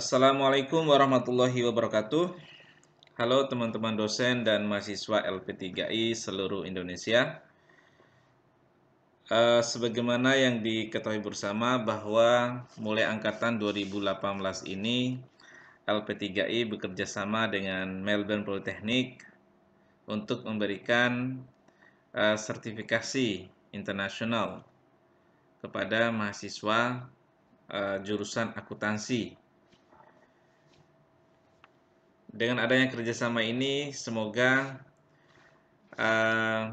Assalamualaikum warahmatullahi wabarakatuh. Halo teman-teman dosen dan mahasiswa LP3I seluruh Indonesia. Uh, sebagaimana yang diketahui bersama bahwa mulai angkatan 2018 ini LP3I bekerja sama dengan Melbourne Polytechnic untuk memberikan uh, sertifikasi internasional kepada mahasiswa uh, jurusan akuntansi dengan adanya kerjasama ini, semoga mahasiswa eh,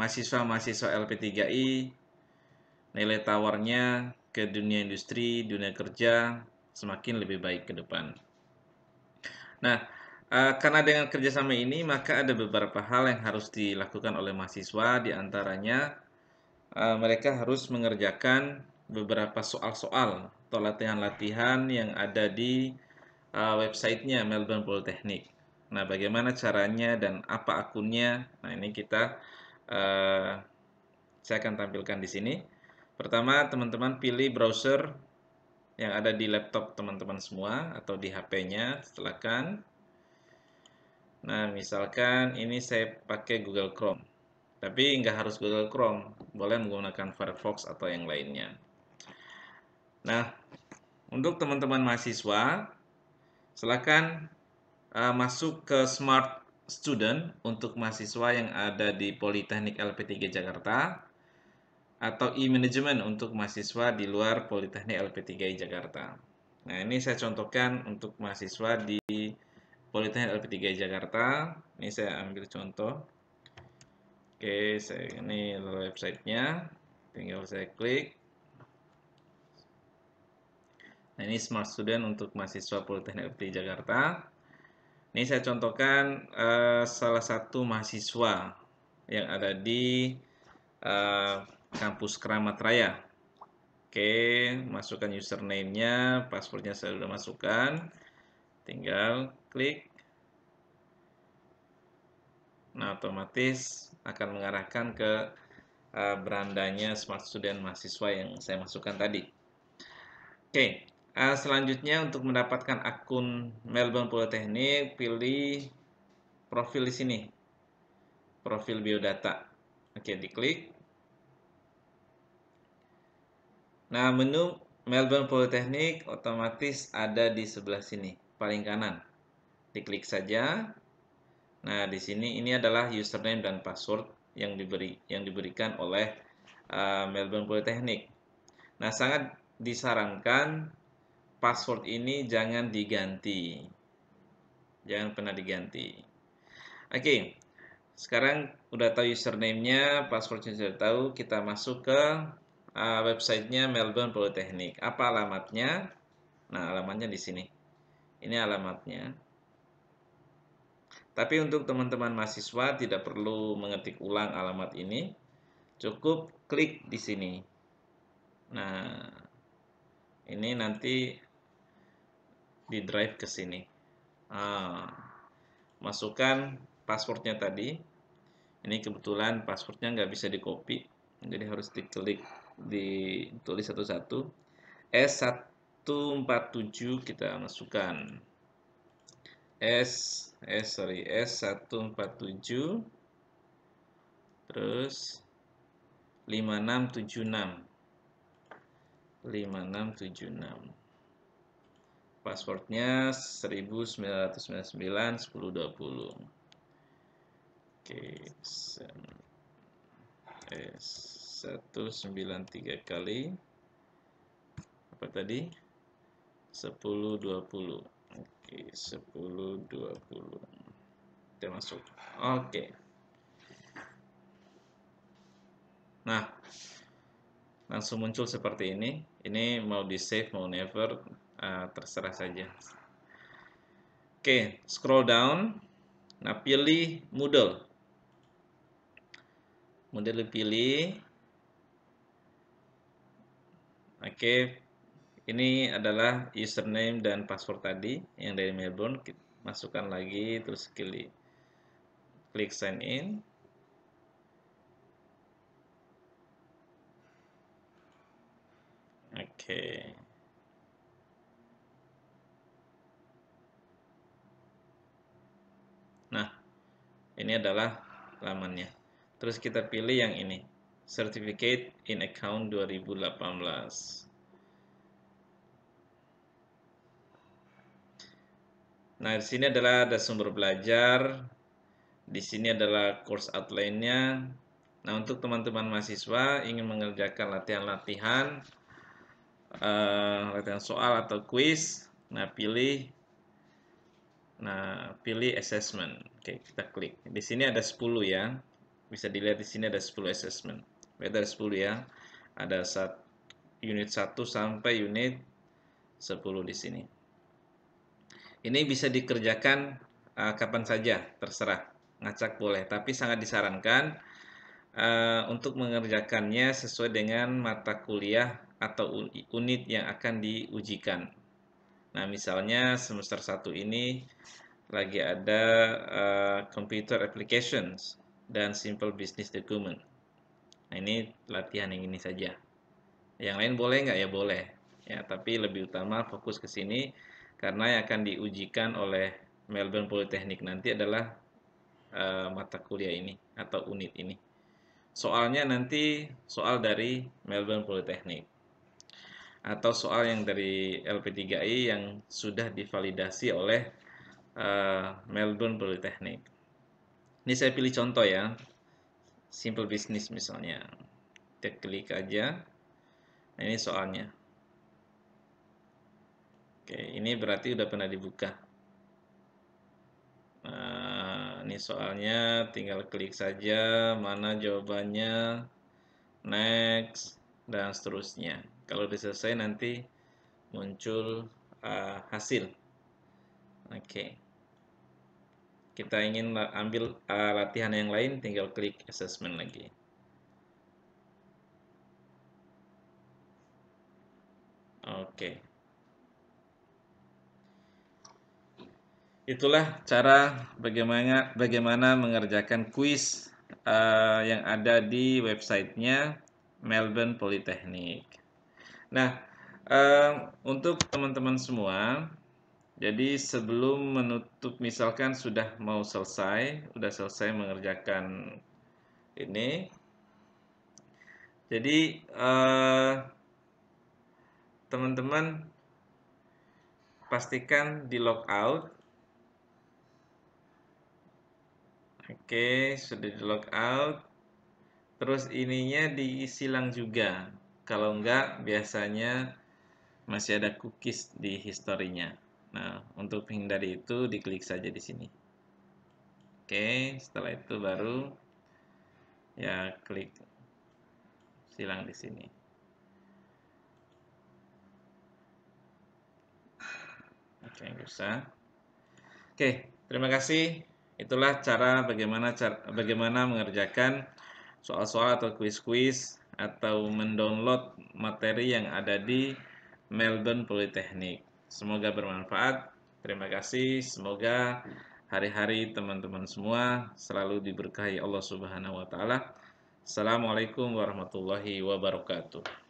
mahasiswa-mahasiswa LP3I nilai tawarnya ke dunia industri, dunia kerja semakin lebih baik ke depan. Nah, Uh, karena dengan kerjasama ini, maka ada beberapa hal yang harus dilakukan oleh mahasiswa. diantaranya uh, eh, mereka harus mengerjakan beberapa soal-soal atau latihan-latihan yang ada di uh, websitenya Melbourne Polytechnic. Nah, bagaimana caranya dan apa akunnya? Nah, ini kita uh, saya akan tampilkan di sini. Pertama, teman-teman pilih browser yang ada di laptop teman-teman semua atau di HP-nya, silakan. Nah, misalkan ini saya pakai Google Chrome. Tapi nggak harus Google Chrome, boleh menggunakan Firefox atau yang lainnya. Nah, untuk teman-teman mahasiswa, Silakan uh, masuk ke Smart Student untuk mahasiswa yang ada di Politeknik LP3 Jakarta atau e-management untuk mahasiswa di luar Politeknik LP3 Jakarta. Nah, ini saya contohkan untuk mahasiswa di Politeknik LP3 Jakarta. Ini saya ambil contoh. Oke, saya ini websitenya. Tinggal saya klik. Nah, ini Smart Student untuk mahasiswa Politeknik UPI Jakarta. Ini saya contohkan uh, salah satu mahasiswa yang ada di uh, kampus Keramat Raya. Oke, masukkan username-nya, passwordnya saya sudah masukkan. Tinggal klik. Nah, otomatis akan mengarahkan ke uh, berandanya Smart Student mahasiswa yang saya masukkan tadi. Oke, Eh, selanjutnya untuk mendapatkan akun Melbourne Polytechnic, pilih profil di sini. Profil biodata. Oke, diklik. Nah, menu Melbourne Polytechnic otomatis ada di sebelah sini, paling kanan. Diklik saja. Nah, di sini ini adalah username dan password yang diberi yang diberikan oleh uh, Melbourne Polytechnic. Nah, sangat disarankan password ini jangan diganti. Jangan pernah diganti. Oke, okay. sekarang udah tahu username-nya, passwordnya sudah tahu, kita masuk ke uh, websitenya Melbourne Polytechnic. Apa alamatnya? Nah, alamatnya di sini. Ini alamatnya. Tapi untuk teman-teman mahasiswa tidak perlu mengetik ulang alamat ini. Cukup klik di sini. Nah, ini nanti di drive ke sini. Ah, masukkan passwordnya tadi. Ini kebetulan passwordnya nggak bisa di copy, jadi harus diklik, di tulis satu-satu. S147 kita masukkan. S, S sorry, S147 terus 5676 5676 Passwordnya 1999 1020. Oke, 193 kali apa tadi? 1020. Oke, 1020 kita masuk. Oke. Nah, langsung muncul seperti ini. Ini mau di save, mau never. Ah, terserah saja. Oke, scroll down. Nah, pilih Moodle. Moodle dipilih. Oke, ini adalah username dan password tadi yang dari Melbourne. Masukkan lagi, terus klik, klik sign in. Oke. Okay. Ini adalah lamannya. Terus kita pilih yang ini. Certificate in Account 2018. Nah, di sini adalah ada sumber belajar. Di sini adalah course outline-nya. Nah, untuk teman-teman mahasiswa ingin mengerjakan latihan-latihan, uh, latihan soal atau quiz, nah pilih Nah, pilih assessment. Oke, kita klik. Di sini ada 10 ya. Bisa dilihat di sini ada 10 assessment. beda ada 10 ya. Ada saat unit 1 sampai unit 10 di sini. Ini bisa dikerjakan uh, kapan saja, terserah. Ngacak boleh, tapi sangat disarankan uh, untuk mengerjakannya sesuai dengan mata kuliah atau unit yang akan diujikan. Nah, misalnya semester 1 ini lagi ada uh, computer applications dan simple business document. Nah, ini latihan yang ini saja. Yang lain boleh nggak? Ya boleh. Ya, tapi lebih utama fokus ke sini karena yang akan diujikan oleh Melbourne Polytechnic nanti adalah uh, mata kuliah ini atau unit ini. Soalnya nanti soal dari Melbourne Polytechnic atau soal yang dari LP3I yang sudah divalidasi oleh uh, Melbourne Polytechnic. Ini saya pilih contoh ya, simple business misalnya. Kita klik aja. Nah, ini soalnya. Oke, ini berarti udah pernah dibuka. Nah, ini soalnya tinggal klik saja mana jawabannya, next, dan seterusnya. Kalau sudah selesai nanti muncul uh, hasil. Oke. Okay. Kita ingin ambil uh, latihan yang lain, tinggal klik assessment lagi. Oke. Okay. Itulah cara bagaimana bagaimana mengerjakan kuis uh, yang ada di websitenya Melbourne Polytechnic. Nah, untuk teman-teman semua, jadi sebelum menutup, misalkan sudah mau selesai, sudah selesai mengerjakan ini. Jadi eh, teman-teman pastikan di out Oke, sudah di out Terus ininya disilang juga. Kalau enggak, biasanya masih ada cookies di historinya. Nah, untuk menghindari itu, diklik saja di sini. Oke, setelah itu baru ya klik silang di sini. Oke, bisa. Oke, terima kasih. Itulah cara bagaimana cara, bagaimana mengerjakan soal-soal atau kuis-kuis atau mendownload materi yang ada di Melbourne Politeknik Semoga bermanfaat. Terima kasih. Semoga hari-hari teman-teman semua selalu diberkahi Allah Subhanahu wa taala. Assalamualaikum warahmatullahi wabarakatuh.